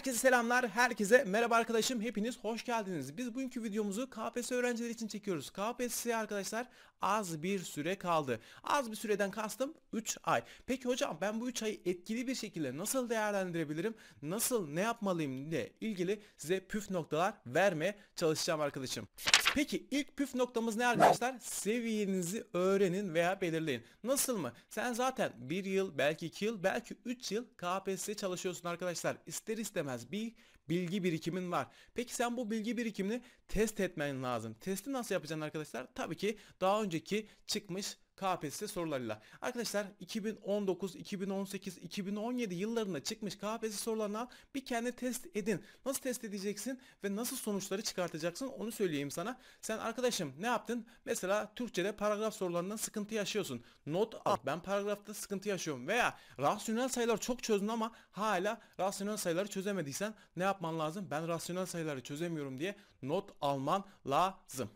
Herkese selamlar, herkese merhaba arkadaşım, hepiniz hoş geldiniz. Biz bugünkü videomuzu KPSS öğrencileri için çekiyoruz. KPSS arkadaşlar az bir süre kaldı. Az bir süreden kastım 3 ay. Peki hocam ben bu 3 ayı etkili bir şekilde nasıl değerlendirebilirim, nasıl ne yapmalıyım ile ilgili size püf noktalar verme çalışacağım arkadaşım. Peki ilk püf noktamız ne arkadaşlar? Seviyenizi öğrenin veya belirleyin. Nasıl mı? Sen zaten 1 yıl, belki 2 yıl, belki 3 yıl KPSS çalışıyorsun arkadaşlar. İster istemez bir bilgi birikimin var. Peki sen bu bilgi birikimini test etmen lazım. Testi nasıl yapacaksın arkadaşlar? Tabii ki daha önceki çıkmış KPSS sorularıyla. Arkadaşlar 2019, 2018, 2017 yıllarında çıkmış KPSS sorularına bir kendi test edin. Nasıl test edeceksin ve nasıl sonuçları çıkartacaksın onu söyleyeyim sana. Sen arkadaşım ne yaptın? Mesela Türkçe'de paragraf sorularından sıkıntı yaşıyorsun. Not al. Ben paragrafta sıkıntı yaşıyorum veya rasyonel sayılar çok çözdün ama hala rasyonel sayıları çözemediysen ne yapman lazım? Ben rasyonel sayıları çözemiyorum diye not alman lazım.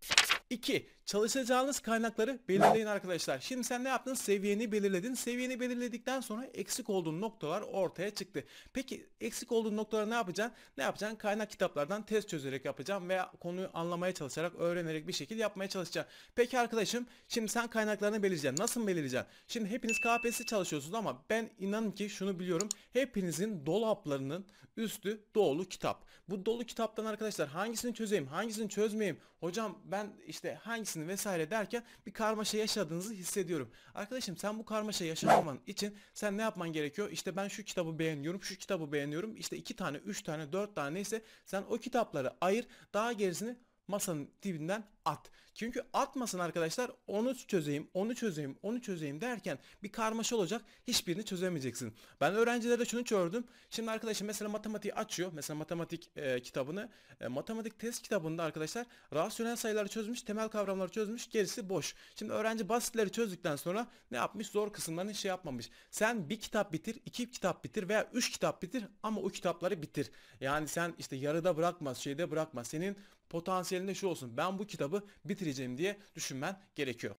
2. Çalışacağınız kaynakları belirleyin arkadaşlar. Şimdi sen ne yaptın? Seviyeni belirledin. Seviyeni belirledikten sonra eksik olduğun noktalar ortaya çıktı. Peki eksik olduğun noktaları ne yapacaksın? Ne yapacaksın? Kaynak kitaplardan test çözerek yapacağım veya konuyu anlamaya çalışarak, öğrenerek bir şekilde yapmaya çalışacağım. Peki arkadaşım şimdi sen kaynaklarını belirleyeceksin. Nasıl belirleyeceksin? Şimdi hepiniz KPSS çalışıyorsunuz ama ben inanın ki şunu biliyorum. Hepinizin dolaplarının üstü dolu kitap. Bu dolu kitaptan arkadaşlar hangisini çözeyim, hangisini çözmeyeyim? Hocam ben işte işte hangisini vesaire derken bir karmaşa yaşadığınızı hissediyorum. Arkadaşım sen bu karmaşa yaşamaman için sen ne yapman gerekiyor? İşte ben şu kitabı beğeniyorum, şu kitabı beğeniyorum. İşte iki tane, üç tane, dört tane ise sen o kitapları ayır. Daha gerisini masanın dibinden at. Çünkü atmasın arkadaşlar onu çözeyim, onu çözeyim, onu çözeyim derken bir karmaşa olacak. Hiçbirini çözemeyeceksin. Ben öğrencilerde şunu gördüm. Şimdi arkadaşım mesela matematiği açıyor. Mesela matematik e, kitabını. E, matematik test kitabında arkadaşlar rasyonel sayıları çözmüş, temel kavramları çözmüş, gerisi boş. Şimdi öğrenci basitleri çözdükten sonra ne yapmış? Zor kısımlarını şey yapmamış. Sen bir kitap bitir, iki kitap bitir veya üç kitap bitir ama o kitapları bitir. Yani sen işte yarıda bırakma, şeyde bırakma. Senin potansiyelinde şu olsun ben bu kitabı bitireceğim diye düşünmen gerekiyor.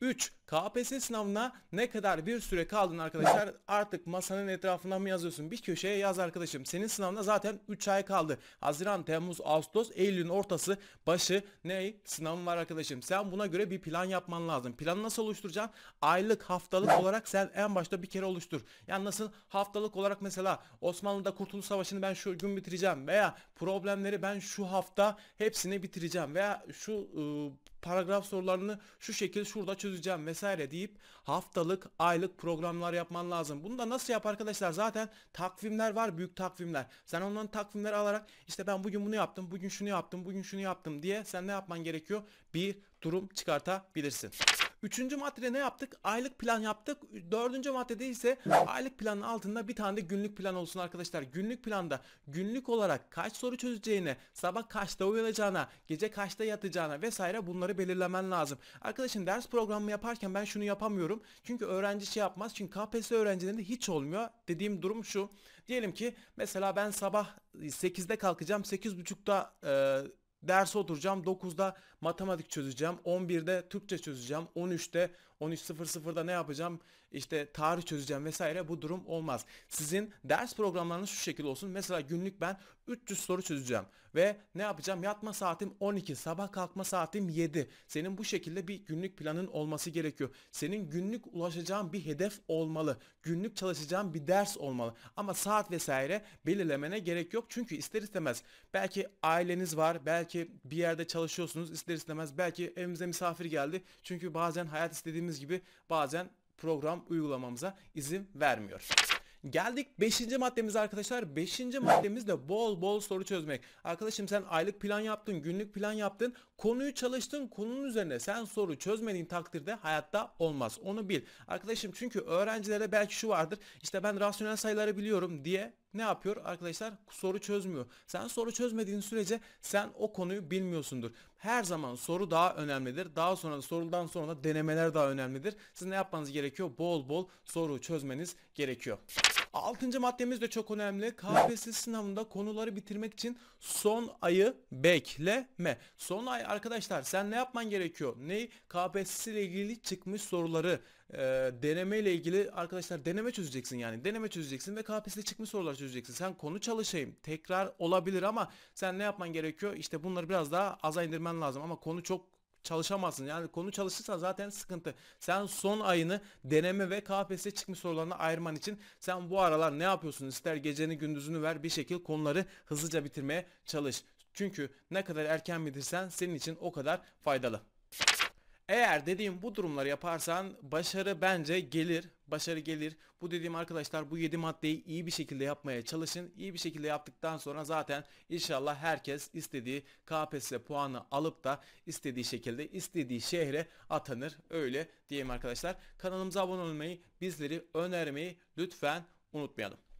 3. KPSS sınavına ne kadar bir süre kaldın arkadaşlar artık masanın etrafından mı yazıyorsun? Bir köşeye yaz arkadaşım. Senin sınavına zaten 3 ay kaldı. Haziran, Temmuz, Ağustos, Eylül'ün ortası, başı ne? Sınavın var arkadaşım. Sen buna göre bir plan yapman lazım. Planı nasıl oluşturacaksın? Aylık, haftalık olarak sen en başta bir kere oluştur. Yani nasıl haftalık olarak mesela Osmanlı'da Kurtuluş Savaşı'nı ben şu gün bitireceğim veya problemleri ben şu hafta hepsini bitireceğim veya şu ıı, paragraf sorularını şu şekil şurada çözeceğim vesaire deyip haftalık, aylık programlar yapman lazım. Bunu da nasıl yap arkadaşlar? Zaten takvimler var, büyük takvimler. Sen onların takvimleri alarak işte ben bugün bunu yaptım, bugün şunu yaptım, bugün şunu yaptım diye sen ne yapman gerekiyor? Bir durum çıkartabilirsin. Üçüncü maddede ne yaptık? Aylık plan yaptık. Dördüncü maddede ise aylık planın altında bir tane de günlük plan olsun arkadaşlar. Günlük planda günlük olarak kaç soru çözeceğine, sabah kaçta uyanacağına, gece kaçta yatacağına vesaire bunları belirlemen lazım. Arkadaşın ders programı yaparken ben şunu yapamıyorum. Çünkü öğrenci şey yapmaz. Çünkü KPSS öğrencilerinde hiç olmuyor. Dediğim durum şu. Diyelim ki mesela ben sabah 8'de kalkacağım. 8.30'da e, derse oturacağım 9'da matematik çözeceğim, 11'de Türkçe çözeceğim, 13'te 13.00'da ne yapacağım? işte tarih çözeceğim vesaire bu durum olmaz. Sizin ders programlarınız şu şekilde olsun. Mesela günlük ben 300 soru çözeceğim ve ne yapacağım? Yatma saatim 12, sabah kalkma saatim 7. Senin bu şekilde bir günlük planın olması gerekiyor. Senin günlük ulaşacağın bir hedef olmalı. Günlük çalışacağın bir ders olmalı. Ama saat vesaire belirlemene gerek yok. Çünkü ister istemez belki aileniz var, belki bir yerde çalışıyorsunuz ister istemez. Belki evimize misafir geldi. Çünkü bazen hayat istediğimiz gibi bazen program uygulamamıza izin vermiyor. Geldik 5. maddemize arkadaşlar. 5. maddemiz de bol bol soru çözmek. Arkadaşım sen aylık plan yaptın, günlük plan yaptın, konuyu çalıştın, konunun üzerine sen soru çözmediğin takdirde hayatta olmaz. Onu bil. Arkadaşım çünkü öğrencilere belki şu vardır. İşte ben rasyonel sayıları biliyorum diye ne yapıyor arkadaşlar? Soru çözmüyor. Sen soru çözmediğin sürece sen o konuyu bilmiyorsundur. Her zaman soru daha önemlidir. Daha sonra sorudan sonra da denemeler daha önemlidir. Siz ne yapmanız gerekiyor? Bol bol soru çözmeniz gerekiyor. Altıncı maddemiz de çok önemli. KPSS sınavında konuları bitirmek için son ayı bekleme. Son ay arkadaşlar sen ne yapman gerekiyor? Neyi? KPSS ile ilgili çıkmış soruları e, deneme ile ilgili arkadaşlar deneme çözeceksin yani. Deneme çözeceksin ve KPSS'de çıkmış soruları çözeceksin. Sen konu çalışayım. Tekrar olabilir ama sen ne yapman gerekiyor? İşte bunları biraz daha aza indirmen lazım ama konu çok çalışamazsın. Yani konu çalışırsan zaten sıkıntı. Sen son ayını deneme ve KPSS çıkmış sorularına ayırman için sen bu aralar ne yapıyorsun? İster geceni gündüzünü ver bir şekil konuları hızlıca bitirmeye çalış. Çünkü ne kadar erken bilirsen senin için o kadar faydalı. Eğer dediğim bu durumları yaparsan başarı bence gelir. Başarı gelir. Bu dediğim arkadaşlar bu 7 maddeyi iyi bir şekilde yapmaya çalışın. İyi bir şekilde yaptıktan sonra zaten inşallah herkes istediği KPSS puanı alıp da istediği şekilde istediği şehre atanır. Öyle diyeyim arkadaşlar. Kanalımıza abone olmayı, bizleri önermeyi lütfen unutmayalım.